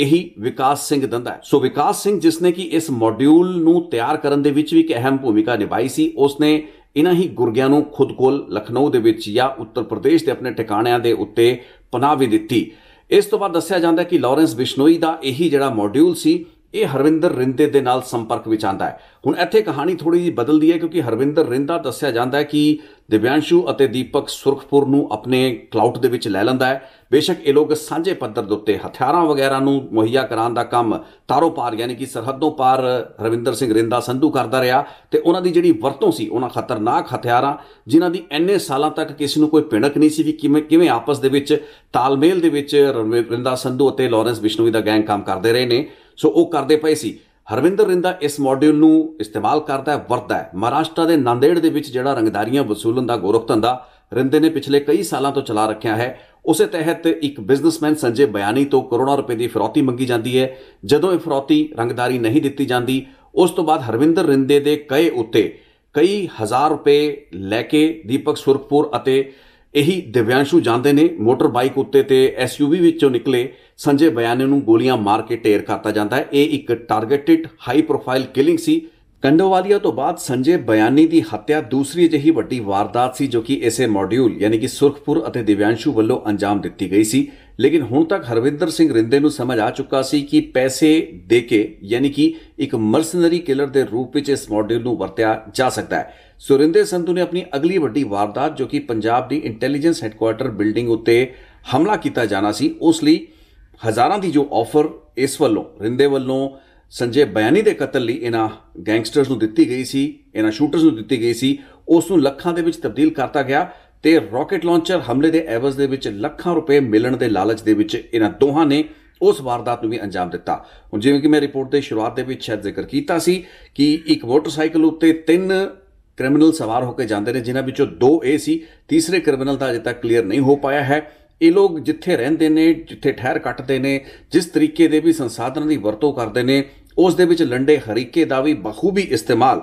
ਇਹੀ ਵਿਕਾਸ ਸਿੰਘ ਦੰਦਾ ਹੈ ਸੋ ਵਿਕਾਸ ਸਿੰਘ ਜਿਸ ਨੇ ਕਿ ਇਸ ਮੋਡਿਊਲ ਨੂੰ ਤਿਆਰ ਕਰਨ ਦੇ ਵਿੱਚ ਵੀ ਇੱਕ ਅਹਿਮ ਭੂਮਿਕਾ ਨਿਭਾਈ ਸੀ ਉਸ ਨੇ ਇਨ੍ਹਾਂ ਹੀ ਗੁਰਗਿਆਂ ਨੂੰ ਖੁਦ ਕੋਲ ਲਖਨਊ ਦੇ ਵਿੱਚ ਜਾਂ ਉੱਤਰ ਪ੍ਰਦੇਸ਼ ਦੇ ਆਪਣੇ ਟਿਕਾਣਿਆਂ ਦੇ ਉੱਤੇ ਪਨਾਹ ਵੀ ਦਿੱਤੀ ਇਸ ਤੋਂ ਬਾਅਦ ਦੱਸਿਆ ਜਾਂਦਾ ਹੈ ਕਿ ਲਾਰੈਂਸ ਬਿਸ਼ਨੋਈ ਦਾ ਇਹੀ ਜਿਹੜਾ ਮੋਡਿਊਲ ਸੀ ਇਹ ਹਰਵਿੰਦਰ ਰਿੰਦੇ ਦੇ ਨਾਲ ਸੰਪਰਕ ਵਿੱਚ ਆਂਦਾ ਹੈ ਹੁਣ ਇੱਥੇ ਕਹਾਣੀ ਥੋੜੀ ਜਿਹੀ ਬਦਲਦੀ ਹੈ ਕਿਉਂਕਿ ਹਰਵਿੰਦਰ ਰਿੰਦਾ ਦੱਸਿਆ ਜਾਂਦਾ ਹੈ ਕਿ ਦਿਵਿਆਂਸ਼ੂ ਅਤੇ ਦੀਪਕ ਸੁਰਖਪੁਰ ਨੂੰ ਆਪਣੇ ਕਲਾਊਟ ਦੇ ਵਿੱਚ ਲੈ ਲੈਂਦਾ ਹੈ ਬੇਸ਼ੱਕ ਇਹ ਲੋਕ ਸਾਂਝੇ ਪੱਧਰ ਦੇ ਉੱਤੇ ਹਥਿਆਰਾਂ ਵਗੈਰਾ ਨੂੰ ਮੁਹੱਈਆ ਕਰਾਉਣ ਦਾ ਕੰਮ ਤਾਰੋ ਪਾਰ ਯਾਨੀ ਕਿ ਸਰਹੱਦੋਂ ਪਾਰ ਰਵਿੰਦਰ ਸਿੰਘ ਰਿੰਦਾ ਸੰਧੂ ਕਰਦਾ ਰਿਹਾ ਤੇ ਉਹਨਾਂ ਦੀ ਜਿਹੜੀ ਵਰਤੋਂ ਸੀ ਉਹਨਾਂ ਖਤਰਨਾਕ ਹਥਿਆਰਾਂ ਜਿਨ੍ਹਾਂ ਦੀ ਐਨੇ ਸਾਲਾਂ ਤੱਕ ਕਿਸੇ ਨੂੰ ਕੋਈ ਪਿੰਡਕ ਨਹੀਂ ਸੀ ਵੀ ਕਿਵੇਂ ਕਿਵੇਂ ਆਪਸ ਦੇ ਵਿੱਚ ਤਾਲਮੇਲ ਦੇ ਵਿੱਚ ਰਵਿੰਦਰ ਸੰਧੂ ਅਤੇ ਲਾਰੈਂਸ ਵਿਸ਼ਨੂਈ ਦਾ ਗੈਂਗ ਕੰਮ ਕਰਦੇ ਰਹੇ ਨੇ ਸੋ ਉਹ ਕਰਦੇ ਪਏ ਸੀ ਹਰਵਿੰਦਰ ਰਿੰਦਾ ਇਸ ਮਾਡਿਊਲ ਨੂੰ ਇਸਤੇਮਾਲ ਕਰਦਾ ਹੈ ਵਰਤਦਾ ਹੈ ਮਹਾਰਾਸ਼ਟਰ ਦੇ ਨਾਂਦੇੜ ਦੇ ਵਿੱਚ ਜਿਹੜਾ ਰੰਗਦਾਰੀਆਂ ਵਸੂਲਣ ਦਾ ਗੋਰਖ ਧੰਦਾ ਰਿੰਦੇ ਨੇ ਪਿਛਲੇ ਕਈ ਸਾਲਾਂ ਤੋਂ ਚਲਾ ਰੱਖਿਆ ਹੈ ਉਸੇ ਤਹਿਤ ਇੱਕ ਬਿਜ਼ਨਸਮੈਨ ਸੰਜੇ ਬਿਆਨੀ ਤੋਂ ਕਰੋੜਾਂ ਰੁਪਏ ਦੀ ਫਿਰੌਤੀ ਮੰਗੀ ਜਾਂਦੀ ਹੈ ਜਦੋਂ ਇਹ ਫਿਰੌਤੀ ਰੰਗਦਾਰੀ ਨਹੀਂ ਦਿੱਤੀ ਜਾਂਦੀ ਉਸ ਤੋਂ ਬਾਅਦ ਹਰਵਿੰਦਰ ਰਿੰਦੇ ਦੇ ਕਈ ਉੱਤੇ ਕਈ ਹਜ਼ਾਰ ਰੁਪਏ ਲੈ ਕੇ ਦੀਪਕ ਸੁਰਖਪੁਰ ਅਤੇ ਇਹੀ ਦਿਵਿਆਂਸ਼ੂ ਜਾਂਦੇ ਨੇ ਮੋਟਰ ਬਾਈਕ ਉੱਤੇ ਤੇ ਐਸਯੂਵੀ ਵਿੱਚੋਂ ਨਿਕਲੇ ਸੰਜੇ ਬਿਆਨੇ ਨੂੰ ਗੋਲੀਆਂ ਮਾਰ ਕੇ ਟੇਰ ਕਰਤਾ ਜਾਂਦਾ ਹੈ ਇਹ ਇੱਕ ਟਾਰਗੇਟਿਡ ਹਾਈ ਪ੍ਰੋਫਾਈਲ ਕਿਲਿੰਗ ਸੀ ਕੰਡੋਵਾਲੀਆ ਤੋਂ ਬਾਅਦ ਸੰਜੇ ਬਿਆਨੀ ਦੀ ਹੱਤਿਆ ਦੂਸਰੀ ਅਜਿਹੀ ਵੱਡੀ ਵਾਰਦਾਤ ਸੀ ਜੋ ਕਿ ਇਸੇ ਮੋਡਿਊਲ ਯਾਨੀ ਕਿ ਸੁਰਖਪੁਰ ਅਤੇ ਦਿਵਿਆਂਸ਼ੂ ਵੱਲੋਂ ਅੰਜਾਮ ਦਿੱਤੀ ਗਈ ਸੀ ਲੇਕਿਨ ਹੁਣ ਤੱਕ ਹਰਵਿੰਦਰ ਸਿੰਘ ਰਿੰਦੇ ਨੂੰ ਸਮਝ ਆ ਚੁੱਕਾ ਸੀ ਕਿ ਪੈਸੇ ਦੇ ਕੇ ਯਾਨੀ ਕਿ ਇੱਕ ਮਰਸਨਰੀ ਕਿਲਰ ਦੇ ਰੂਪ ਵਿੱਚ ਇਸ ਮੋਡਿਊਲ ਨੂੰ ਵਰਤਿਆ ਜਾ ਸਕਦਾ ਹੈ ਸੁਰਿੰਦਰ ਸੰਧੂ ਨੇ ਆਪਣੀ ਅਗਲੀ ਵੱਡੀ ਵਾਰਦਾਤ ਜੋ ਕਿ ਪੰਜਾਬ ਦੀ ਇੰਟੈਲੀਜੈਂਸ ਹੈੱਡਕੁਆਰਟਰ ਬਿਲਡਿੰਗ ਉੱਤੇ ਹਮਲਾ ਕੀਤਾ ਜਾਣਾ ਸੀ ਉਸ ਲਈ ਹਜ਼ਾਰਾਂ ਦੀ ਜੋ ਆਫਰ ਇਸ ਵੱਲੋਂ ਰਿੰਦੇ ਵੱਲੋਂ ਸੰਜੇ ਬਿਆਨੀ ਦੇ ਕਤਲ ਲਈ ਇਹਨਾਂ ਗੈਂਗਸਟਰਸ ਨੂੰ ਦਿੱਤੀ ਗਈ ਸੀ ਇਹਨਾਂ ਸ਼ੂਟਰਸ ਨੂੰ ਦਿੱਤੀ ਗਈ ਸੀ ਉਸ ਨੂੰ ਲੱਖਾਂ ਦੇ ਵਿੱਚ ਤਬਦੀਲ ਕਰਤਾ ਗਿਆ ਤੇ ਰਾਕਟ ਲਾਂਚਰ ਹਮਲੇ ਦੇ ਐਵਜ਼ ਦੇ ਵਿੱਚ ਲੱਖਾਂ ਰੁਪਏ ਮਿਲਣ ਦੇ ਲਾਲਚ ਦੇ ਵਿੱਚ ਇਹਨਾਂ ਦੋਹਾਂ ਨੇ ਉਸ ਵਾਰਦਾਤ ਨੂੰ ਵੀ ਅੰਜਾਮ ਦਿੱਤਾ ਹੁਣ ਜਿਵੇਂ ਕਿ ਮੈਂ ਰਿਪੋਰਟ ਦੇ ਸ਼ੁਰੂਆਤ ਦੇ ਵਿੱਚ ਸ਼ਾਇਦ ਜ਼ਿਕਰ ਕੀਤਾ ਸੀ ਕਿ ਇੱਕ ਮੋਟਰਸਾਈਕਲ ਉੱਤੇ ਤਿੰਨ ਕ੍ਰਿਮੀਨਲ ਸਵਾਰ ਹੋ ਕੇ ਜਾਂਦੇ ਨੇ ਜਿਨ੍ਹਾਂ ਵਿੱਚੋਂ ਦੋ ਇਹ ਸੀ ਤੀਸਰੇ ਕ੍ਰਿਮੀਨਲ ਦਾ ਅਜੇ ਤੱਕ ਕਲੀਅਰ ਨਹੀਂ ਹੋ ਪਾਇਆ ਹੈ ਇਹ ਲੋਕ ਜਿੱਥੇ ਰਹਿੰਦੇ ਨੇ ਜਿੱਥੇ ਠਹਿਰ ਕੱਟਦੇ ਨੇ ਜਿਸ ਤਰੀਕੇ ਦੇ ਵੀ ਸੰਸਾਧਨਾਂ ਦੀ ਵਰਤੋਂ ਕਰਦੇ ਨੇ ਉਸ ਦੇ ਵਿੱਚ ਲੰਡੇ ਹਰੀਕੇ ਦਾ ਵੀ ਬਖੂਬੀ ਇਸਤੇਮਾਲ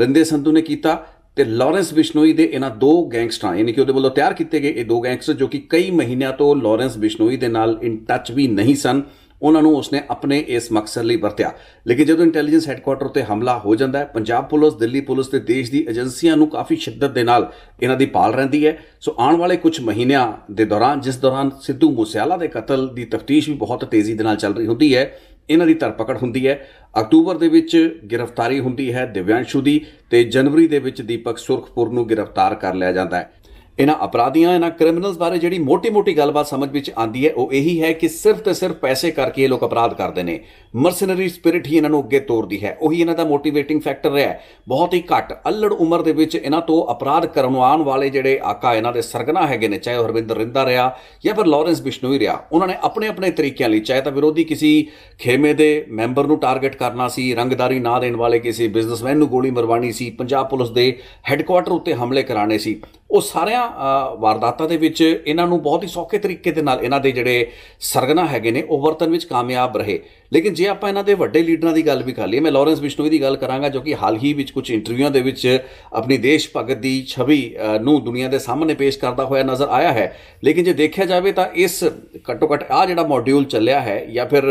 ਰਿੰਦੇ ਸੰਧੂ ਨੇ ਕੀਤਾ ਤੇ ਲਾਰੈਂਸ ਬਿਸ਼ਨੋਈ ਦੇ ਇਹਨਾਂ ਦੋ ਗੈਂਗਸਟਰਾਂ ਯਾਨੀ ਕਿ ਉਹਦੇ ਵੱਲੋਂ ਤਿਆਰ ਕੀਤੇ ਗਏ ਇਹ ਦੋ ਗੈਂਗਸਟਰ ਜੋ ਕਿ ਕਈ ਮਹੀਨਿਆਂ ਤੋਂ ਲਾਰੈਂਸ ਬਿਸ਼ਨੋਈ ਦੇ ਨਾਲ ਇਨ ਟੱਚ ਵੀ ਨਹੀਂ ਸਨ ਉਹਨਾਂ ਨੂੰ ਉਸਨੇ ਆਪਣੇ ਇਸ ਮਕਸਦ ਲਈ ਵਰਤਿਆ ਲੇਕਿਨ ਜਦੋਂ ਇੰਟੈਲੀਜੈਂਸ ਹੈੱਡਕੁਆਰਟਰ ਤੇ ਹਮਲਾ ਹੋ ਜਾਂਦਾ ਹੈ ਪੰਜਾਬ ਪੁਲਿਸ ਦਿੱਲੀ ਪੁਲਿਸ ਤੇ ਦੇਸ਼ ਦੀ ਏਜੰਸੀਆਂ ਨੂੰ ਕਾਫੀ ਸ਼ਿੱਦਤ ਦੇ ਨਾਲ ਇਹਨਾਂ ਦੀ ਪਾਲ ਰਹਿੰਦੀ ਹੈ ਸੋ ਆਉਣ ਵਾਲੇ ਕੁਝ ਮਹੀਨਿਆਂ ਦੇ ਦੌਰਾਨ ਜਿਸ ਦੌਰਾਨ ਸਿੱਧੂ ਮੂਸੇਵਾਲਾ ਦੇ ਕਤਲ ਦੀ ਤਫਤੀਸ਼ ਵੀ ਬਹੁਤ ਤੇਜ਼ੀ ਦੇ ਨਾਲ ਚੱਲ ਰਹੀ ਹੁੰਦੀ ਹੈ ਇਹਨਾਂ ਦੀ ਧਰਪਕੜ ਹੁੰਦੀ ਹੈ ਅਕਤੂਬਰ ਦੇ ਵਿੱਚ ਗ੍ਰਿਫਤਾਰੀ ਹੁੰਦੀ ਹੈ ਦਿਵਯਾਂਸ਼ੂ ਦੀ ਤੇ ਜਨਵਰੀ ਦੇ ਵਿੱਚ ਦੀਪਕ ਸੁਰਖਪੁਰ ਨੂੰ ਗ੍ਰਿਫਤਾਰ ਕਰ ਲਿਆ ਜਾਂਦਾ ਹੈ ਇਹਨਾਂ ਅਪਰਾਧੀਆਂ ਇਹਨਾਂ ਕ੍ਰਿਮੀਨਲਸ ਬਾਰੇ ਜਿਹੜੀ ਮੋਟੀ-ਮੋਟੀ ਗੱਲਬਾਤ ਸਮਝ ਵਿੱਚ ਆਂਦੀ ਹੈ ਉਹ ਇਹੀ ਹੈ ਕਿ ਸਿਰਫ ਤੇ ਸਿਰਫ ਪੈਸੇ ਕਰਕੇ ਇਹ ਲੋਕ ਅਪਰਾਧ ਕਰਦੇ ਨੇ ਮਰਸਨਰੀ ਸਪਿਰਿਟ ਹੀ ਇਹਨਾਂ ਨੂੰ ਅੱਗੇ ਤੋਰਦੀ ਹੈ ਉਹੀ ਇਹਨਾਂ ਦਾ ਮੋਟੀਵੇਟਿੰਗ ਫੈਕਟਰ ਰਿਹਾ ਬਹੁਤ ਹੀ ਘੱਟ ਅਲੜ ਉਮਰ ਦੇ ਵਿੱਚ ਇਹਨਾਂ ਤੋਂ ਅਪਰਾਧ ਕਰਨ ਆਉਣ ਵਾਲੇ ਜਿਹੜੇ ਆਕਾ ਇਹਨਾਂ ਦੇ ਸਰਗਨਾ ਹੈਗੇ ਨੇ ਚਾਹੇ ਹਰਵਿੰਦਰ ਰਿੰਦਾ ਰਿਹਾ ਜਾਂ ਫਿਰ ਲਾਰੈਂਸ ਬਿਸ਼ਨੋਈ ਰਿਆ ਉਹਨਾਂ ਨੇ ਆਪਣੇ-ਆਪਣੇ ਤਰੀਕਿਆਂ ਲਈ ਚਾਹੇ ਤਾਂ ਵਿਰੋਧੀ ਕਿਸੇ ਖੇਮੇ ਦੇ ਮੈਂਬਰ ਨੂੰ ਟਾਰਗੇਟ ਕਰਨਾ ਸੀ ਰੰਗਦਾਰੀ ਨਾ ਦੇਣ ਵਾਲੇ ਕਿਸੇ ਬਿਜ਼ਨਸਮੈਨ ਨੂੰ ਗੋਲੀ ਮਰਵਾਣੀ ਸੀ ਪੰਜਾਬ ਪੁਲਿਸ ਦੇ ਹੈੱਡਕੁਆਰਟਰ ਉੱਤੇ ਹਮਲੇ ਕਰਾਣੇ ਸੀ ਉਹ ਸਾਰਿਆਂ ਵਾਰਦਾਤਾਂ ਦੇ ਵਿੱਚ ਇਹਨਾਂ ਨੂੰ ਬਹੁਤ ਹੀ ਸੌਖੇ ਤਰੀਕੇ ਦੇ ਨਾਲ ਇਹਨਾਂ ਦੇ ਜਿਹੜੇ ਸਰਗਨਾ ਹੈਗੇ ਨੇ ਉਹ ਵਰਤਨ ਵਿੱਚ ਕਾਮਯਾਬ ਰਹੇ ਲੇਕਿਨ ਜੇ ਆਪਾਂ ਇਹਨਾਂ ਦੇ ਵੱਡੇ ਲੀਡਰਾਂ ਦੀ ਗੱਲ ਵੀ ਕਰ ਲਈਏ ਮੈਂ ਲਾਰੈਂਸ ਬਿਸ਼ਨੋਈ ਦੀ ਗੱਲ ਕਰਾਂਗਾ ਜੋ ਕਿ ਹਾਲ ਹੀ ਵਿੱਚ ਕੁਝ ਇੰਟਰਵਿਊਆਂ ਦੇ ਵਿੱਚ ਆਪਣੀ ਦੇਸ਼ ਭਗਤ ਦੀ ਛਵੀ ਨੂੰ ਦੁਨੀਆ ਦੇ ਸਾਹਮਣੇ ਪੇਸ਼ ਕਰਦਾ ਹੋਇਆ ਨਜ਼ਰ ਆਇਆ ਹੈ ਲੇਕਿਨ ਜੇ ਦੇਖਿਆ ਜਾਵੇ ਤਾਂ ਇਸ ਘੱਟੋ ਘੱਟ ਆ ਜਿਹੜਾ ਮੋਡਿਊਲ ਚੱਲਿਆ ਹੈ ਜਾਂ ਫਿਰ